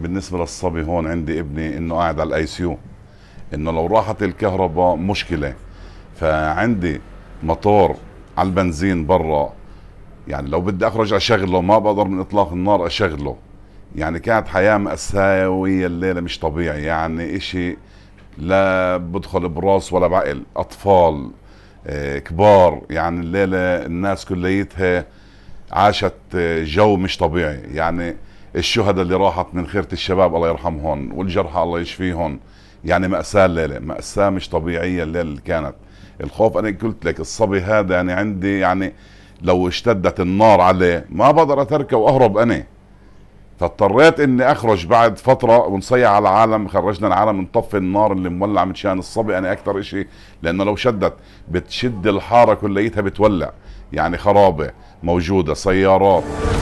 بالنسبه للصبي هون عندي ابني انه قاعد على الاي سيو انه لو راحت الكهرباء مشكله فعندي مطار على البنزين برا يعني لو بدي اخرج اشغله ما بقدر من اطلاق النار اشغله يعني كانت حياه ماساويه الليله مش طبيعي يعني اشي لا بدخل براس ولا بعقل اطفال آه، كبار يعني الليله الناس كليتها عاشت آه، جو مش طبيعي يعني الشهداء اللي راحت من خيرة الشباب الله يرحمهم والجرحى الله يشفيهم يعني مأساة الليلة مأساة مش طبيعية الليلة اللي كانت الخوف أنا قلت لك الصبي هذا يعني عندي يعني لو اشتدت النار عليه ما بقدر أتركه وأهرب أنا فاضطريت اني اخرج بعد فتره ونصيع على العالم خرجنا العالم نطفي النار اللي مولع من شان الصبي انا اكثر شيء لانه لو شدت بتشد الحاره كليتها بتولع يعني خرابه موجوده سيارات